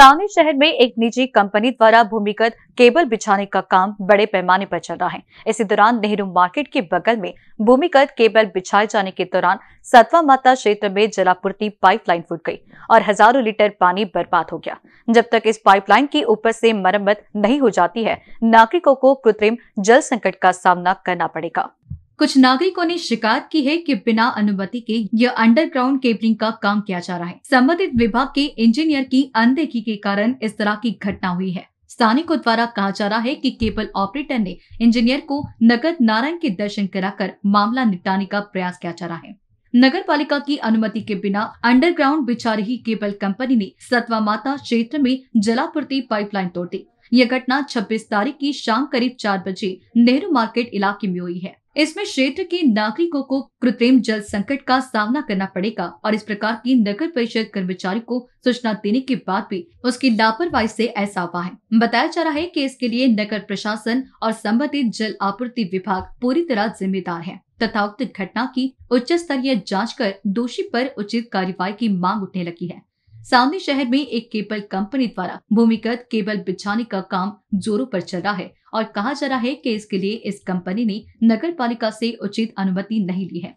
सावनी शहर में एक निजी कंपनी द्वारा भूमिगत केबल बिछाने का काम बड़े पैमाने पर चल रहा है इसी दौरान नेहरू मार्केट के बगल में भूमिगत केबल बिछाए जाने के दौरान सतवा माता क्षेत्र में जलापूर्ति पाइपलाइन फूट गई और हजारों लीटर पानी बर्बाद हो गया जब तक इस पाइपलाइन की ऊपर से मरम्मत नहीं हो जाती है नागरिकों को कृत्रिम जल संकट का सामना करना पड़ेगा कुछ नागरिकों ने शिकायत की है कि बिना अनुमति के यह अंडरग्राउंड केबलिंग का काम किया जा रहा है संबंधित विभाग के इंजीनियर की अनदेखी के कारण इस तरह की घटना हुई है स्थानिकों द्वारा कहा जा रहा है कि केबल ऑपरेटर ने इंजीनियर को नगद नारायण के दर्शन कराकर मामला निपटाने का प्रयास किया जा रहा है नगर पालिका की अनुमति के बिना अंडरग्राउंड रही केबल कंपनी ने सतवा माता क्षेत्र में जलापूर्ति पाइपलाइन तोड़ दी यह घटना 26 तारीख की शाम करीब चार बजे नेहरू मार्केट इलाके में हुई है इसमें क्षेत्र के नागरिकों को कृत्रिम जल संकट का सामना करना पड़ेगा और इस प्रकार की नगर परिषद कर्मचारी को सूचना देने के बाद भी उसकी लापरवाही से ऐसा हुआ है बताया जा रहा है कि इसके लिए नगर प्रशासन और संबंधित जल आपूर्ति विभाग पूरी तरह जिम्मेदार है तथा उक्त घटना की उच्च स्तरीय जाँच कर दोषी पर उचित कार्रवाई की मांग उठने लगी है सामने शहर में एक केबल कंपनी द्वारा भूमिगत केबल बिछाने का काम जोरों पर चल रहा है और कहा जा रहा है कि इसके लिए इस कंपनी ने नगर पालिका से उचित अनुमति नहीं ली है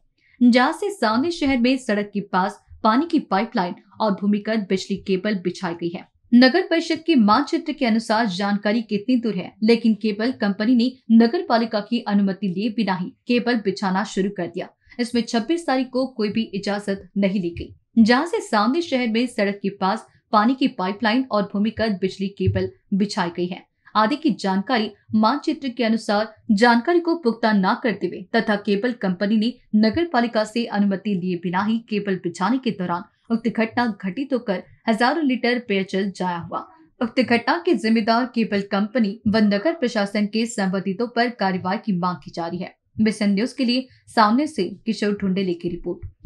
जहाँ से सामने शहर में सड़क के पास पानी की पाइपलाइन और भूमिगत बिजली केबल बिछाई गई है नगर परिषद के मानचित्र के अनुसार जानकारी कितनी दूर है लेकिन केबल कंपनी ने नगर पालिका की अनुमति लिए बिना ही केबल बिछाना शुरू कर दिया इसमें 26 तारीख को कोई भी इजाजत नहीं ली गई जहां से सामने शहर में सड़क के पास पानी की पाइपलाइन और भूमिगत बिजली केबल बिछाई गई है आदि की जानकारी मानचित्र के अनुसार जानकारी को भुगतान न करते हुए तथा केबल कंपनी ने नगर पालिका से अनुमति लिए बिना ही केबल बिछाने के दौरान उक्त घटना घटित होकर हजारों लीटर पेयजल जाया हुआ उक्त घटना के जिम्मेदार केबल कंपनी व नगर प्रशासन के संबंधितों पर कार्रवाई की मांग की जा रही है मिशन न्यूज के लिए सामने से किशोर ढूंढे की रिपोर्ट